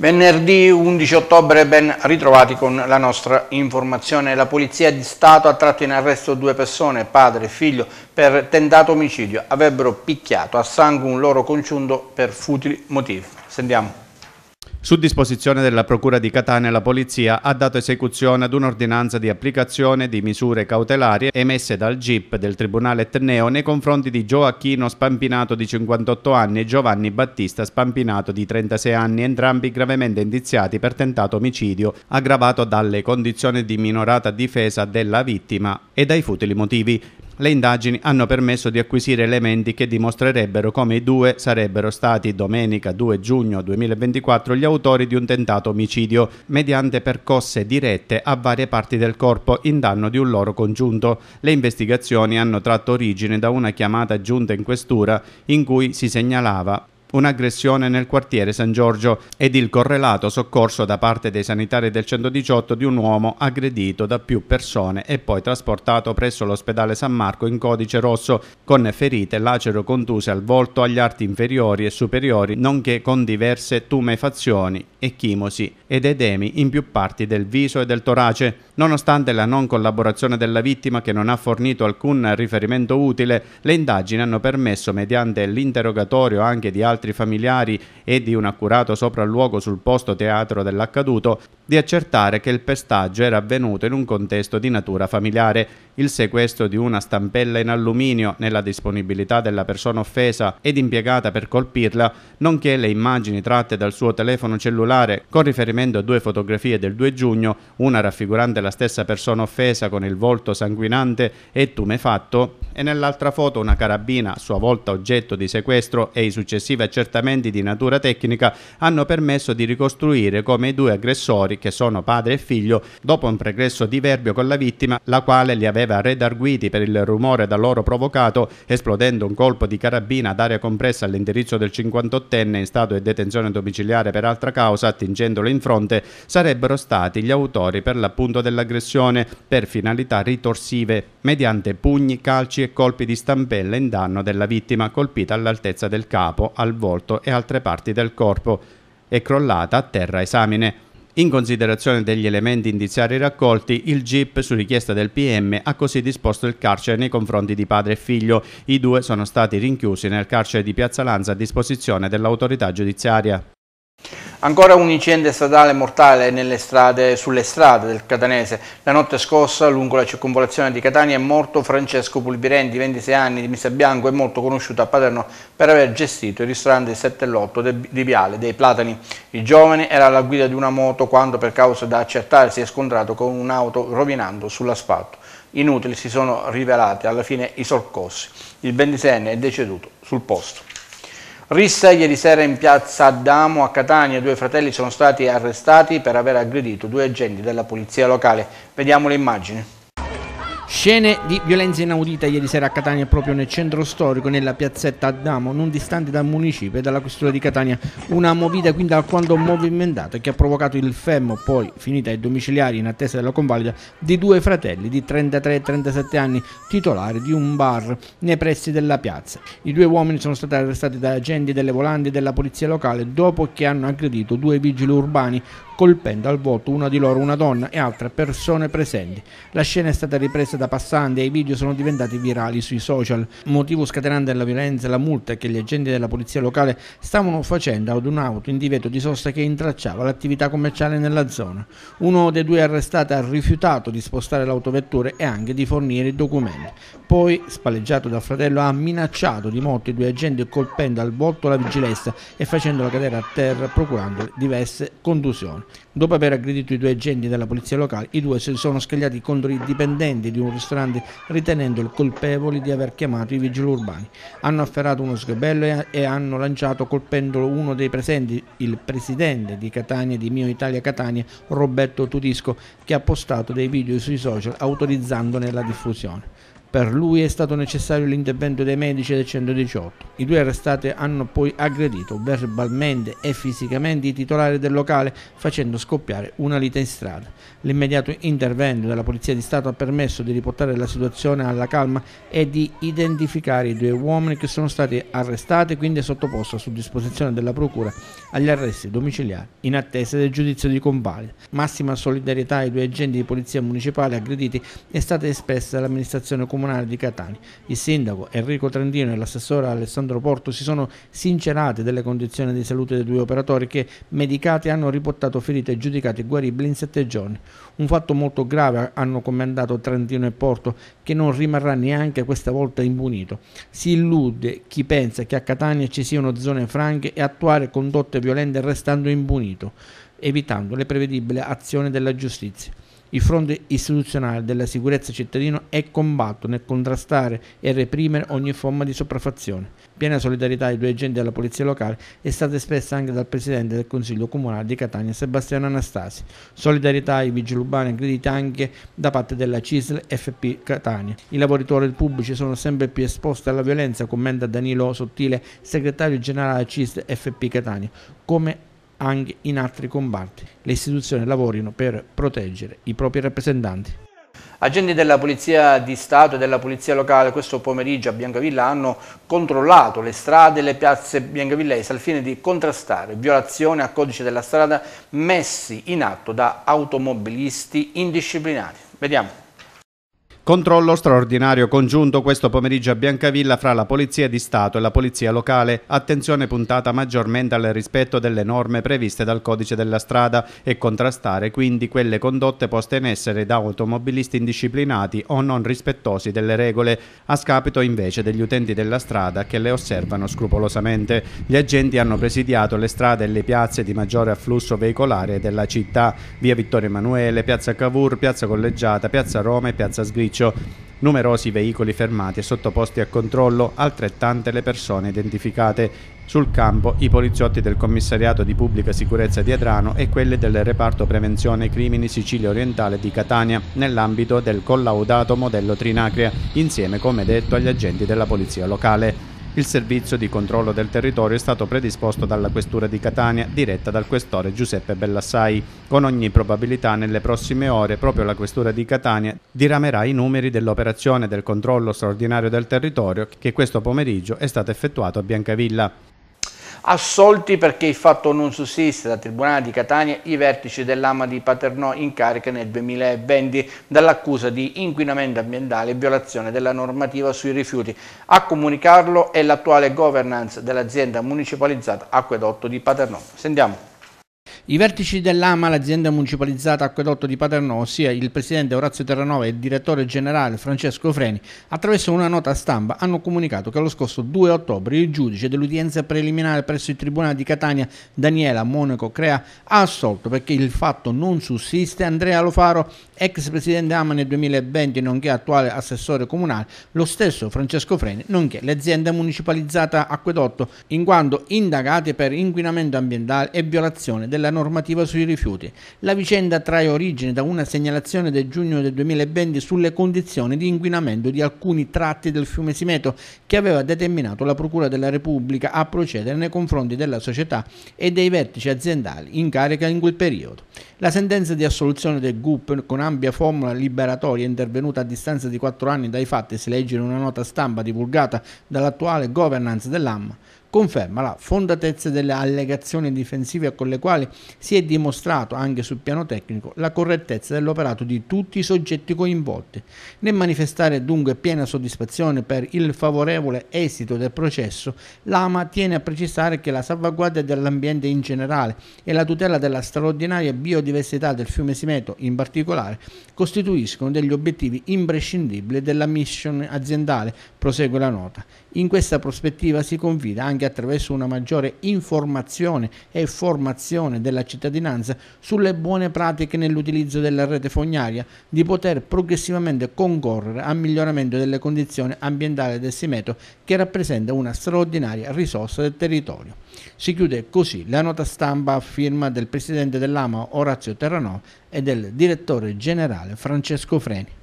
Venerdì 11 ottobre ben ritrovati con la nostra informazione. La Polizia di Stato ha tratto in arresto due persone, padre e figlio, per tentato omicidio. Avrebbero picchiato a sangue un loro conciundo per futili motivi. Sentiamo. Su disposizione della Procura di Catania la Polizia ha dato esecuzione ad un'ordinanza di applicazione di misure cautelarie emesse dal GIP del Tribunale Etneo nei confronti di Gioacchino Spampinato di 58 anni e Giovanni Battista Spampinato di 36 anni, entrambi gravemente indiziati per tentato omicidio aggravato dalle condizioni di minorata difesa della vittima e dai futili motivi le indagini hanno permesso di acquisire elementi che dimostrerebbero come i due sarebbero stati domenica 2 giugno 2024 gli autori di un tentato omicidio mediante percosse dirette a varie parti del corpo in danno di un loro congiunto. Le investigazioni hanno tratto origine da una chiamata giunta in questura in cui si segnalava un'aggressione nel quartiere San Giorgio ed il correlato soccorso da parte dei sanitari del 118 di un uomo aggredito da più persone e poi trasportato presso l'ospedale San Marco in codice rosso con ferite lacero contuse al volto, agli arti inferiori e superiori, nonché con diverse tumefazioni e chimosi ed edemi in più parti del viso e del torace. Nonostante la non collaborazione della vittima che non ha fornito alcun riferimento utile, le indagini hanno permesso mediante l'interrogatorio anche di altri altri familiari e di un accurato sopralluogo sul posto teatro dell'accaduto, di accertare che il pestaggio era avvenuto in un contesto di natura familiare. Il sequestro di una stampella in alluminio nella disponibilità della persona offesa ed impiegata per colpirla, nonché le immagini tratte dal suo telefono cellulare con riferimento a due fotografie del 2 giugno, una raffigurante la stessa persona offesa con il volto sanguinante e tumefatto e nell'altra foto una carabina, a sua volta oggetto di sequestro e i successivi accertamenti di natura tecnica hanno permesso di ricostruire come i due aggressori che sono padre e figlio, dopo un pregresso diverbio con la vittima, la quale li aveva redarguiti per il rumore da loro provocato, esplodendo un colpo di carabina ad aria compressa all'indirizzo del 58enne in stato di detenzione domiciliare per altra causa, attingendolo in fronte, sarebbero stati gli autori per l'appunto dell'aggressione per finalità ritorsive, mediante pugni, calci e colpi di stampella in danno della vittima colpita all'altezza del capo, al volto e altre parti del corpo e crollata a terra esamine. In considerazione degli elementi indiziari raccolti, il GIP su richiesta del PM ha così disposto il carcere nei confronti di padre e figlio. I due sono stati rinchiusi nel carcere di Piazza Lanza a disposizione dell'autorità giudiziaria. Ancora un incidente stradale mortale strade, sulle strade del Catanese. La notte scorsa, lungo la circonvolazione di Catania, è morto Francesco Pulvirenti, 26 anni, di Misa Bianco e molto conosciuto a Paterno per aver gestito il ristorante 7 e l'8 di Viale dei Platani. Il giovane era alla guida di una moto quando, per causa da accertare, si è scontrato con un'auto rovinando sull'asfalto. Inutili si sono rivelati alla fine i sorcossi. Il 26enne è deceduto sul posto. Rissa ieri sera in piazza Adamo a Catania, due fratelli sono stati arrestati per aver aggredito due agenti della polizia locale. Vediamo le immagini. Scene di violenza inaudita ieri sera a Catania, proprio nel centro storico, nella piazzetta Adamo, non distante dal municipio e dalla questura di Catania. Una movida quindi alquanto movimentata che ha provocato il fermo, poi finita ai domiciliari in attesa della convalida, di due fratelli di 33 e 37 anni, titolari di un bar nei pressi della piazza. I due uomini sono stati arrestati da agenti delle volanti della polizia locale dopo che hanno aggredito due vigili urbani colpendo al volto una di loro una donna e altre persone presenti. La scena è stata ripresa da passanti e i video sono diventati virali sui social, motivo scatenante la violenza e la multa che gli agenti della polizia locale stavano facendo ad un'auto in divieto di sosta che intracciava l'attività commerciale nella zona. Uno dei due arrestati ha rifiutato di spostare l'autovettura e anche di fornire i documenti. Poi, spalleggiato dal fratello, ha minacciato di morte i due agenti colpendo al volto la vigilessa e facendola cadere a terra procurando diverse contusioni. Dopo aver aggredito i due agenti della polizia locale, i due si sono scagliati contro i dipendenti di un ristorante ritenendoli colpevoli di aver chiamato i vigili urbani. Hanno afferrato uno sgabello e hanno lanciato colpendolo uno dei presenti, il presidente di Catania, di Mio Italia Catania, Roberto Tudisco, che ha postato dei video sui social autorizzandone la diffusione. Per lui è stato necessario l'intervento dei medici del 118. I due arrestati hanno poi aggredito verbalmente e fisicamente i titolari del locale facendo scoppiare una lite in strada. L'immediato intervento della Polizia di Stato ha permesso di riportare la situazione alla calma e di identificare i due uomini che sono stati arrestati e quindi sottoposti a disposizione della Procura agli arresti domiciliari in attesa del giudizio di convalida. Massima solidarietà ai due agenti di polizia municipale aggrediti è stata espressa dall'amministrazione comunale di Catania. Il sindaco Enrico Trentino e l'assessore Alessandro Porto si sono sincerati delle condizioni di salute dei due operatori che, medicati, hanno riportato ferite giudicate guaribili in sette giorni. Un fatto molto grave, hanno commentato Trentino e Porto, che non rimarrà neanche questa volta impunito. Si illude chi pensa che a Catania ci siano zone franche e attuare condotte violente restando impunito, evitando le prevedibili azioni della giustizia. Il fronte istituzionale della sicurezza cittadino è combatto nel contrastare e reprimere ogni forma di sopraffazione. Piena solidarietà ai due agenti della polizia locale è stata espressa anche dal presidente del Consiglio Comunale di Catania Sebastiano Anastasi. Solidarietà ai vigili urbani aggredita anche da parte della CISL FP Catania. I lavoratori pubblici sono sempre più esposti alla violenza, commenta Danilo Sottile, segretario generale CISL FP Catania. Come anche in altri combatti. Le istituzioni lavorino per proteggere i propri rappresentanti. Agenti della Polizia di Stato e della Polizia Locale questo pomeriggio a Biancavilla hanno controllato le strade e le piazze biancavillesi al fine di contrastare violazioni al codice della strada messi in atto da automobilisti indisciplinati. Vediamo. Controllo straordinario congiunto questo pomeriggio a Biancavilla fra la Polizia di Stato e la Polizia locale, attenzione puntata maggiormente al rispetto delle norme previste dal codice della strada e contrastare quindi quelle condotte poste in essere da automobilisti indisciplinati o non rispettosi delle regole, a scapito invece degli utenti della strada che le osservano scrupolosamente. Gli agenti hanno presidiato le strade e le piazze di maggiore afflusso veicolare della città, via Vittorio Emanuele, piazza Cavour, piazza Collegiata, piazza Roma e piazza Sgrigio dell'ufficio, numerosi veicoli fermati e sottoposti a controllo, altrettante le persone identificate. Sul campo i poliziotti del commissariato di pubblica sicurezza di Adrano e quelli del reparto prevenzione crimini Sicilia Orientale di Catania nell'ambito del collaudato modello Trinacria, insieme come detto agli agenti della polizia locale. Il servizio di controllo del territorio è stato predisposto dalla Questura di Catania, diretta dal questore Giuseppe Bellassai. Con ogni probabilità nelle prossime ore proprio la Questura di Catania diramerà i numeri dell'operazione del controllo straordinario del territorio che questo pomeriggio è stata effettuata a Biancavilla. Assolti perché il fatto non sussiste dal Tribunale di Catania i vertici dell'AMA di Paternò in carica nel 2020 dall'accusa di inquinamento ambientale e violazione della normativa sui rifiuti. A comunicarlo è l'attuale governance dell'azienda municipalizzata Acquedotto di Paternò. Sentiamo. I vertici dell'AMA, l'azienda municipalizzata Acquedotto di Paternò, ossia il presidente Orazio Terranova e il direttore generale Francesco Freni, attraverso una nota stampa hanno comunicato che lo scorso 2 ottobre il giudice dell'udienza preliminare presso il Tribunale di Catania Daniela Monaco Crea ha assolto perché il fatto non sussiste Andrea Lofaro, ex presidente AMA nel 2020 nonché attuale assessore comunale, lo stesso Francesco Freni, nonché l'azienda municipalizzata Acquedotto, in quanto indagate per inquinamento ambientale e violazione della normativa sui rifiuti. La vicenda trae origine da una segnalazione del giugno del 2020 sulle condizioni di inquinamento di alcuni tratti del fiume Simeto che aveva determinato la Procura della Repubblica a procedere nei confronti della società e dei vertici aziendali in carica in quel periodo. La sentenza di assoluzione del GUP con ampia formula liberatoria intervenuta a distanza di quattro anni dai fatti si legge in una nota stampa divulgata dall'attuale governance dell'AMMA conferma la fondatezza delle allegazioni difensive con le quali si è dimostrato anche sul piano tecnico la correttezza dell'operato di tutti i soggetti coinvolti. Nel manifestare dunque piena soddisfazione per il favorevole esito del processo, l'AMA tiene a precisare che la salvaguardia dell'ambiente in generale e la tutela della straordinaria biodiversità del fiume Simeto in particolare costituiscono degli obiettivi imprescindibili della mission aziendale, prosegue la nota. In questa prospettiva si confida anche attraverso una maggiore informazione e formazione della cittadinanza sulle buone pratiche nell'utilizzo della rete fognaria di poter progressivamente concorrere al miglioramento delle condizioni ambientali del Simeto che rappresenta una straordinaria risorsa del territorio. Si chiude così la nota stampa a firma del presidente dell'AMA Orazio Terranova e del direttore generale Francesco Freni.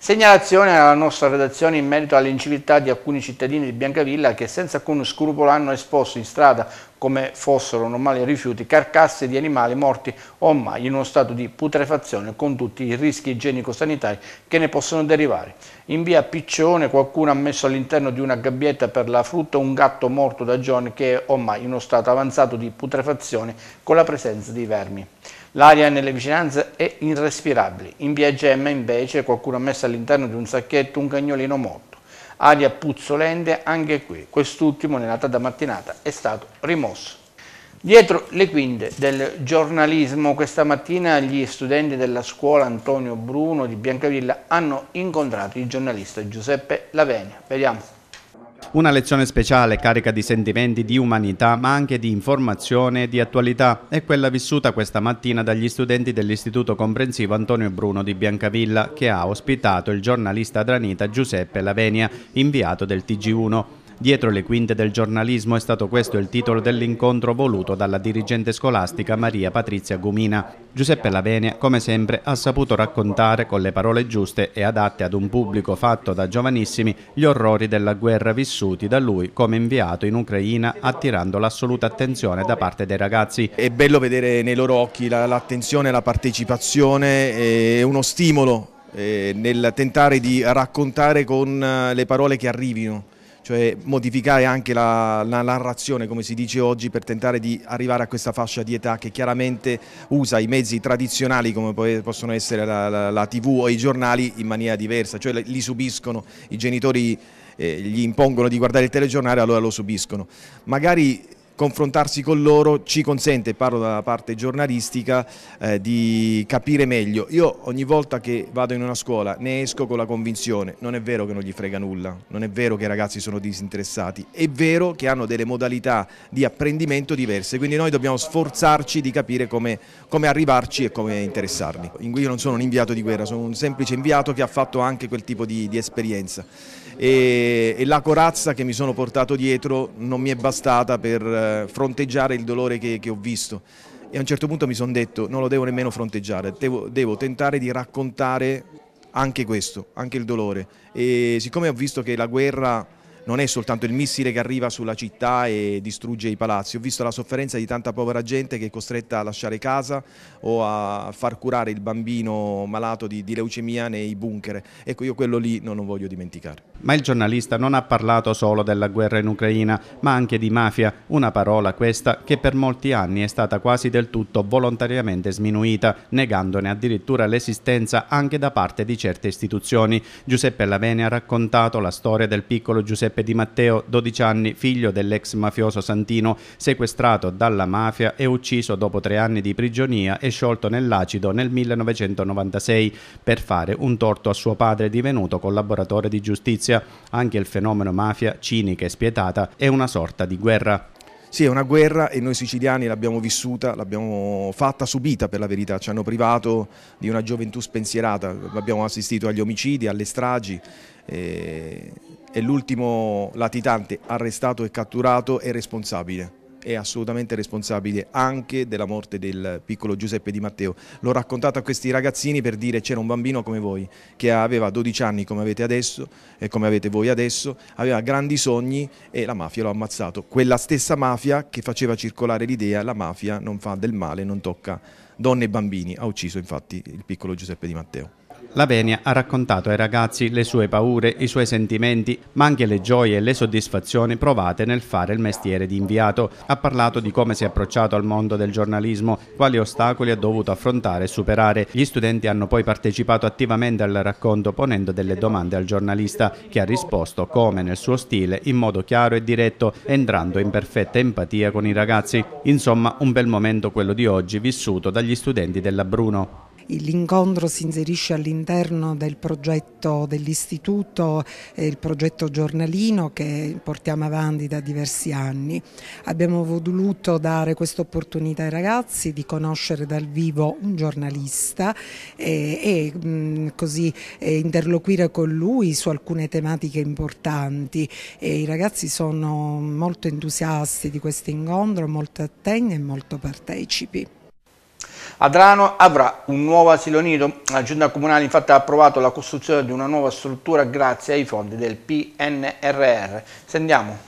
Segnalazione alla nostra redazione in merito all'inciviltà di alcuni cittadini di Biancavilla che senza alcun scrupolo hanno esposto in strada, come fossero normali rifiuti, carcasse di animali morti o mai in uno stato di putrefazione con tutti i rischi igienico-sanitari che ne possono derivare. In via Piccione qualcuno ha messo all'interno di una gabbietta per la frutta un gatto morto da giorni che è ormai in uno stato avanzato di putrefazione con la presenza di vermi. L'aria nelle vicinanze è irrespirabile. In via Gemma, invece, qualcuno ha messo all'interno di un sacchetto un cagnolino morto. Aria puzzolente anche qui. Quest'ultimo, nella tarda mattinata, è stato rimosso. Dietro le quinte del giornalismo, questa mattina gli studenti della scuola Antonio Bruno di Biancavilla hanno incontrato il giornalista Giuseppe Lavenia. Vediamo. Una lezione speciale carica di sentimenti di umanità ma anche di informazione e di attualità è quella vissuta questa mattina dagli studenti dell'Istituto Comprensivo Antonio Bruno di Biancavilla che ha ospitato il giornalista dranita Giuseppe Lavenia, inviato del TG1. Dietro le quinte del giornalismo è stato questo il titolo dell'incontro voluto dalla dirigente scolastica Maria Patrizia Gumina. Giuseppe Lavenia, come sempre, ha saputo raccontare con le parole giuste e adatte ad un pubblico fatto da giovanissimi gli orrori della guerra vissuti da lui come inviato in Ucraina, attirando l'assoluta attenzione da parte dei ragazzi. È bello vedere nei loro occhi l'attenzione, la partecipazione e uno stimolo eh, nel tentare di raccontare con eh, le parole che arrivino cioè modificare anche la, la, narrazione come si dice oggi per tentare di arrivare a questa fascia di età che chiaramente usa i mezzi tradizionali come possono essere la, la, la tv o i giornali in maniera diversa, cioè li subiscono i genitori eh, gli impongono di guardare il telegiornale allora lo subiscono. Magari confrontarsi con loro ci consente, parlo dalla parte giornalistica, eh, di capire meglio. Io ogni volta che vado in una scuola ne esco con la convinzione, non è vero che non gli frega nulla, non è vero che i ragazzi sono disinteressati, è vero che hanno delle modalità di apprendimento diverse, quindi noi dobbiamo sforzarci di capire come, come arrivarci e come interessarli. Io non sono un inviato di guerra, sono un semplice inviato che ha fatto anche quel tipo di, di esperienza e, e, la corazza che mi sono portato dietro non mi è bastata per eh, fronteggiare il dolore che, che ho visto e a un certo punto mi sono detto non lo devo nemmeno fronteggiare, devo, devo, tentare di raccontare anche questo, anche il dolore e siccome ho visto che la guerra non è soltanto il missile che arriva sulla città e distrugge i palazzi, ho visto la sofferenza di tanta povera gente che è costretta a lasciare casa o a far curare il bambino malato di, di leucemia nei bunker, ecco io quello lì non lo voglio dimenticare. Ma il giornalista non ha parlato solo della guerra in Ucraina, ma anche di mafia, una parola questa che per molti anni è stata quasi del tutto volontariamente sminuita, negandone addirittura l'esistenza anche da parte di certe istituzioni. Giuseppe Lavene ha raccontato la storia del piccolo Giuseppe Di Matteo, 12 anni, figlio dell'ex mafioso Santino, sequestrato dalla mafia e ucciso dopo tre anni di prigionia e sciolto nell'acido nel 1996 per fare un torto a suo padre divenuto collaboratore di giustizia giustizia, anche il fenomeno mafia, cinica e spietata, è una sorta di guerra. Sì, è una guerra e noi siciliani l'abbiamo vissuta, l'abbiamo fatta, subita per la verità, ci hanno privato di una gioventù spensierata, abbiamo assistito agli omicidi, alle stragi e, eh, e l'ultimo latitante arrestato e catturato è responsabile è assolutamente responsabile anche della morte del piccolo Giuseppe Di Matteo. L'ho raccontato a questi ragazzini per dire c'era un bambino come voi che aveva 12 anni come avete adesso e come avete voi adesso, aveva grandi sogni e la mafia lo ha ammazzato. Quella stessa mafia che faceva circolare l'idea la mafia non fa del male, non tocca donne e bambini. Ha ucciso infatti il piccolo Giuseppe Di Matteo. Lavenia ha raccontato ai ragazzi le sue paure, i suoi sentimenti, ma anche le gioie e le soddisfazioni provate nel fare il mestiere di inviato. Ha parlato di come si è approcciato al mondo del giornalismo, quali ostacoli ha dovuto affrontare e superare. Gli studenti hanno poi partecipato attivamente al racconto ponendo delle domande al giornalista, che ha risposto come nel suo stile, in modo chiaro e diretto, entrando in perfetta empatia con i ragazzi. Insomma, un bel momento quello di oggi vissuto dagli studenti della Bruno l'incontro si inserisce all'interno del progetto dell'istituto, eh, il progetto giornalino che portiamo avanti da diversi anni. Abbiamo voluto dare questa opportunità ai ragazzi di conoscere dal vivo un giornalista eh, e, e mm, così e eh, interloquire con lui su alcune tematiche importanti. E I ragazzi sono molto entusiasti di questo incontro, molto attenti e molto partecipi. Adrano avrà un nuovo asilo nido. La Giunta Comunale infatti ha approvato la costruzione di una nuova struttura grazie ai fondi del PNRR. Sentiamo.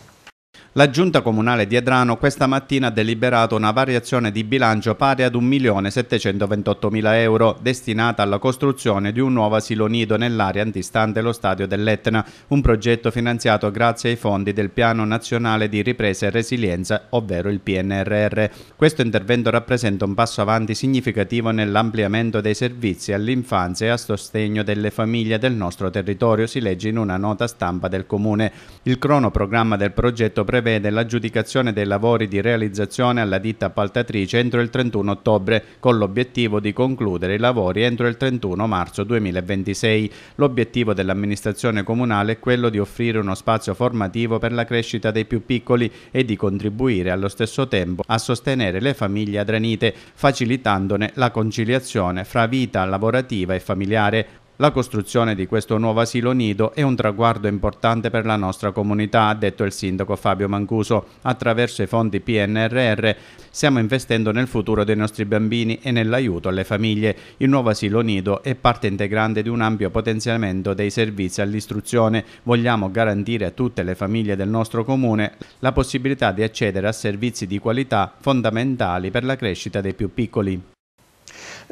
La Giunta Comunale di Adrano questa mattina ha deliberato una variazione di bilancio pari ad 1.728.000 euro destinata alla costruzione di un nuovo asilo nido nell'area antistante lo stadio dell'Etna, un progetto finanziato grazie ai fondi del Piano Nazionale di Ripresa e Resilienza, ovvero il PNRR. Questo intervento rappresenta un passo avanti significativo nell'ampliamento dei servizi all'infanzia e a sostegno delle famiglie del nostro territorio, si legge in una nota stampa del Comune. Il cronoprogramma del progetto prevede prevede l'aggiudicazione dei lavori di realizzazione alla ditta appaltatrice entro il 31 ottobre, con l'obiettivo di concludere i lavori entro il 31 marzo 2026. L'obiettivo dell'amministrazione comunale è quello di offrire uno spazio formativo per la crescita dei più piccoli e di contribuire allo stesso tempo a sostenere le famiglie adranite, facilitandone la conciliazione fra vita lavorativa e familiare, la costruzione di questo nuovo asilo nido è un traguardo importante per la nostra comunità, ha detto il sindaco Fabio Mancuso. Attraverso i fondi PNRR stiamo investendo nel futuro dei nostri bambini e nell'aiuto alle famiglie. Il nuovo asilo nido è parte integrante di un ampio potenziamento dei servizi all'istruzione. Vogliamo garantire a tutte le famiglie del nostro comune la possibilità di accedere a servizi di qualità fondamentali per la crescita dei più piccoli.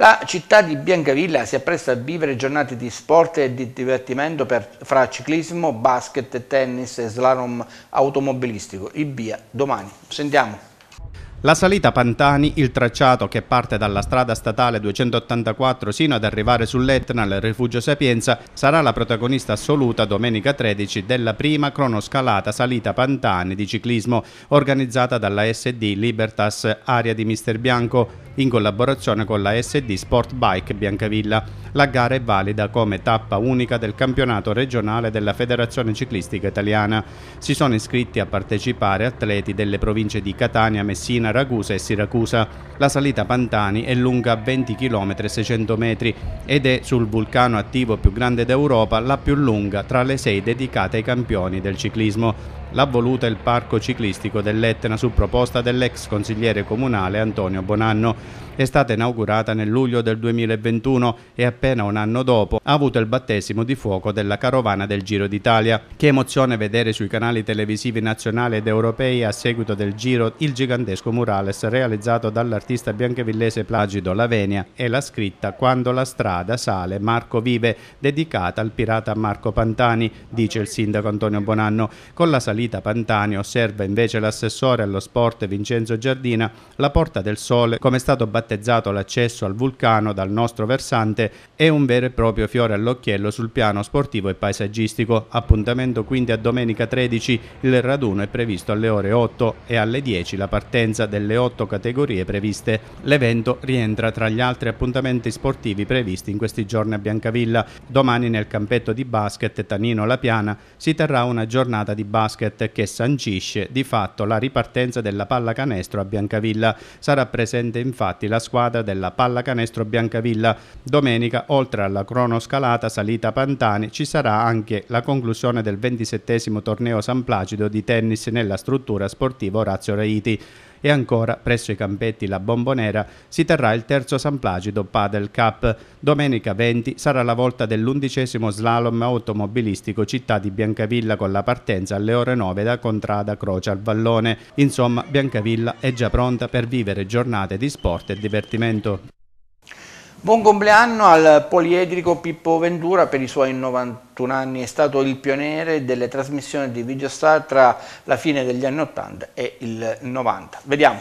La città di Biancavilla si appresta a vivere giornate di sport e di divertimento per, fra ciclismo, basket, tennis e slalom automobilistico. Il via domani. Sentiamo. La salita Pantani, il tracciato che parte dalla strada statale 284 sino ad arrivare sull'Etna al rifugio Sapienza, sarà la protagonista assoluta domenica 13 della prima cronoscalata salita Pantani di ciclismo organizzata dalla SD Libertas Area di Mister Bianco in collaborazione con la SD Sport Bike Biancavilla. La gara è valida come tappa unica del campionato regionale della Federazione Ciclistica Italiana. Si sono iscritti a partecipare atleti delle province di Catania, Messina, Ragusa e Siracusa. La salita Pantani è lunga 20 km e 600 metri ed è sul vulcano attivo più grande d'Europa la più lunga tra le sei dedicate ai campioni del ciclismo l'ha voluta il parco ciclistico dell'Etna su proposta dell'ex consigliere comunale Antonio Bonanno. È stata inaugurata nel luglio del 2021 e appena un anno dopo ha avuto il battesimo di fuoco della carovana del Giro d'Italia. Che emozione vedere sui canali televisivi nazionali ed europei a seguito del Giro il gigantesco murales realizzato dall'artista bianchevillese Plagido Lavenia e la scritta Quando la strada sale Marco vive, dedicata al pirata Marco Pantani, dice il sindaco Antonio Bonanno. Con la salita Talita Pantani osserva invece l'assessore allo sport Vincenzo Giardina la Porta del Sole, come è stato battezzato l'accesso al vulcano dal nostro versante, è un vero e proprio fiore all'occhiello sul piano sportivo e paesaggistico. Appuntamento quindi a domenica 13, il raduno è previsto alle ore 8 e alle 10 la partenza delle 8 categorie previste. L'evento rientra tra gli altri appuntamenti sportivi previsti in questi giorni a Biancavilla. Domani nel campetto di basket Tanino La Piana si terrà una giornata di basket basket che sancisce di fatto la ripartenza della pallacanestro a Biancavilla. Sarà presente infatti la squadra della pallacanestro Biancavilla. Domenica, oltre alla cronoscalata salita Pantani, ci sarà anche la conclusione del 27 torneo San Placido di tennis nella struttura sportiva Orazio Raiti e ancora presso i campetti La Bombonera si terrà il terzo San Placido Padel Cup. Domenica 20 sarà la volta dell'undicesimo slalom automobilistico città di Biancavilla con la partenza alle ore 9 da Contrada Croce al Vallone. Insomma, Biancavilla è già pronta per vivere giornate di sport e divertimento. Buon compleanno al poliedrico Pippo Ventura per i suoi 91 anni, è stato il pioniere delle trasmissioni di Videostar tra la fine degli anni 80 e il 90. Vediamo.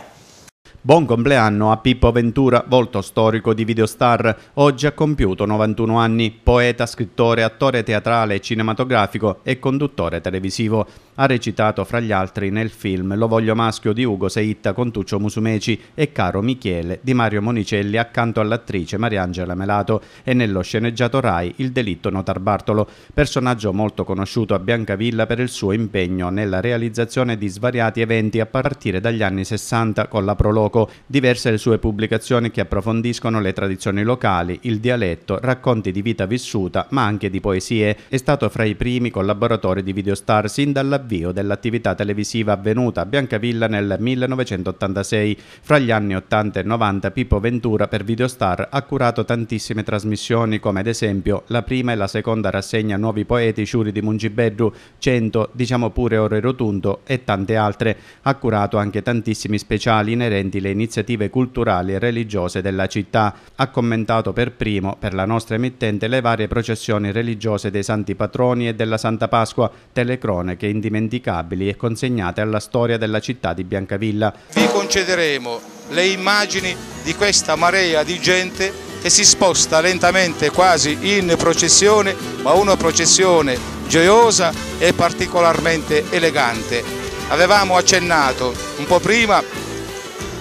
Buon compleanno a Pippo Ventura, volto storico di Videostar. Oggi ha compiuto 91 anni, poeta, scrittore, attore teatrale, cinematografico e conduttore televisivo. Ha recitato fra gli altri nel film Lo voglio maschio di Ugo Seitta con Tuccio Musumeci e Caro Michele di Mario Monicelli accanto all'attrice Mariangela Melato e nello sceneggiato Rai Il delitto Notar Bartolo, personaggio molto conosciuto a Biancavilla per il suo impegno nella realizzazione di svariati eventi a partire dagli anni 60 con la Proloco, diverse le sue pubblicazioni che approfondiscono le tradizioni locali, il dialetto, racconti di vita vissuta ma anche di poesie. È stato fra i primi collaboratori di Videostar sin dalla l'avvio dell'attività televisiva avvenuta a Biancavilla nel 1986. Fra gli anni 80 e 90 Pippo Ventura per Videostar ha curato tantissime trasmissioni come ad esempio la prima e la seconda rassegna Nuovi Poeti Ciuri di Mungibeddu, 100, diciamo pure Ore Rotundo e tante altre. Ha curato anche tantissimi speciali inerenti le iniziative culturali e religiose della città. Ha commentato per primo, per la nostra emittente, le varie processioni religiose dei santi patroni e della Santa Pasqua, telecronache indimenticabili indimenticabili e consegnate alla storia della città di Biancavilla. Vi concederemo le immagini di questa marea di gente che si sposta lentamente quasi in processione, ma una processione gioiosa e particolarmente elegante. Avevamo accennato un po' prima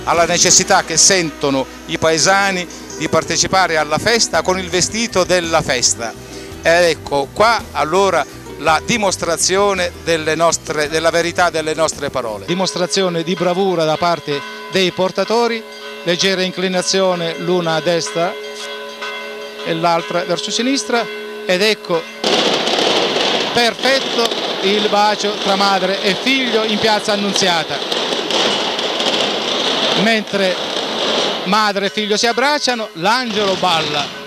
alla necessità che sentono i paesani di partecipare alla festa con il vestito della festa. Ed ecco qua allora la dimostrazione nostre, della verità delle nostre parole. Dimostrazione di bravura da parte dei portatori, leggera inclinazione l'una a destra e l'altra verso sinistra ed ecco perfetto il bacio tra madre e figlio in piazza Annunziata. Mentre madre e figlio si abbracciano, l'angelo balla.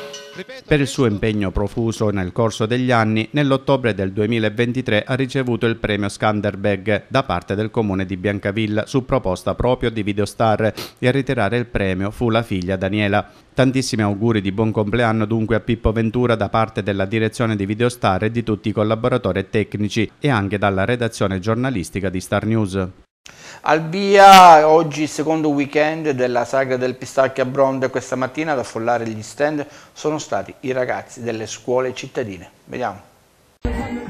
Per il suo impegno profuso nel corso degli anni, nell'ottobre del 2023 ha ricevuto il premio Skanderbeg da parte del comune di Biancavilla su proposta proprio di Videostar e a ritirare il premio fu la figlia Daniela. Tantissimi auguri di buon compleanno dunque a Pippo Ventura da parte della direzione di Videostar e di tutti i collaboratori tecnici e anche dalla redazione giornalistica di Star News. Al via oggi il secondo weekend della sagra del pistacchio a Bronte, questa mattina ad affollare gli stand sono stati i ragazzi delle scuole cittadine. Vediamo.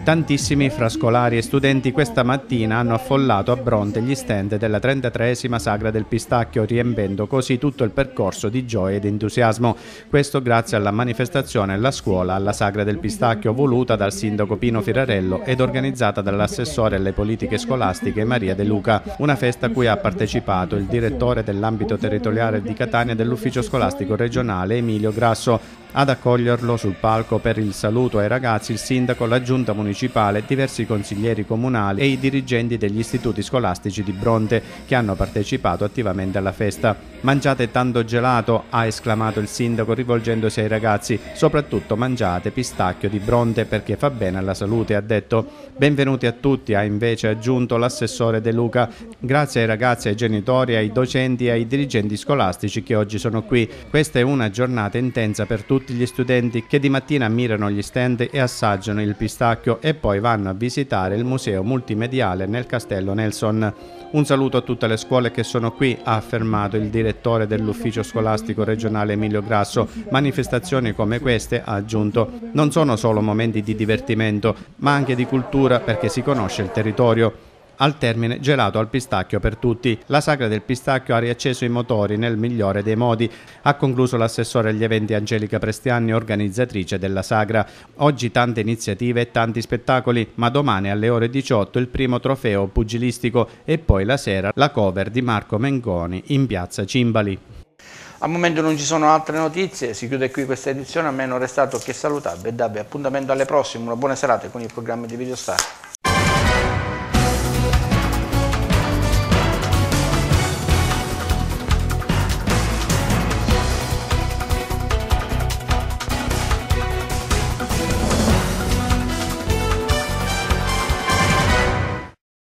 Tantissimi fra scolari e studenti questa mattina hanno affollato a Bronte gli stand della 33esima Sagra del Pistacchio, riempendo così tutto il percorso di gioia ed entusiasmo. Questo grazie alla manifestazione La scuola alla Sagra del Pistacchio voluta dal sindaco Pino Firarello ed organizzata dall'assessore alle politiche scolastiche Maria De Luca. Una festa a cui ha partecipato il direttore dell'ambito territoriale di Catania dell'ufficio scolastico regionale Emilio Grasso. Ad accoglierlo sul palco per il saluto ai ragazzi il sindaco, la giunta municipale, diversi consiglieri comunali e i dirigenti degli istituti scolastici di Bronte che hanno partecipato attivamente alla festa. Mangiate tanto gelato, ha esclamato il sindaco rivolgendosi ai ragazzi, soprattutto mangiate pistacchio di Bronte perché fa bene alla salute, ha detto. Benvenuti a tutti, ha invece aggiunto l'assessore De Luca. Grazie ai ragazzi, ai genitori, ai docenti e ai dirigenti scolastici che oggi sono qui. Questa è una giornata intensa per tutti tutti gli studenti che di mattina ammirano gli stand e assaggiano il pistacchio e poi vanno a visitare il museo multimediale nel castello Nelson. Un saluto a tutte le scuole che sono qui, ha affermato il direttore dell'ufficio scolastico regionale Emilio Grasso. Manifestazioni come queste, ha aggiunto, non sono solo momenti di divertimento, ma anche di cultura perché si conosce il territorio al termine gelato al pistacchio per tutti. La sagra del pistacchio ha riacceso i motori nel migliore dei modi, ha concluso l'assessore agli eventi Angelica Prestiani, organizzatrice della sagra. Oggi tante iniziative e tanti spettacoli, ma domani alle ore 18 il primo trofeo pugilistico e poi la sera la cover di Marco Mengoni in piazza Cimbali. Al momento non ci sono altre notizie, si chiude qui questa edizione, a me non resta altro che salutarvi e darvi appuntamento alle prossime, una buona serata con il programma di Videostar.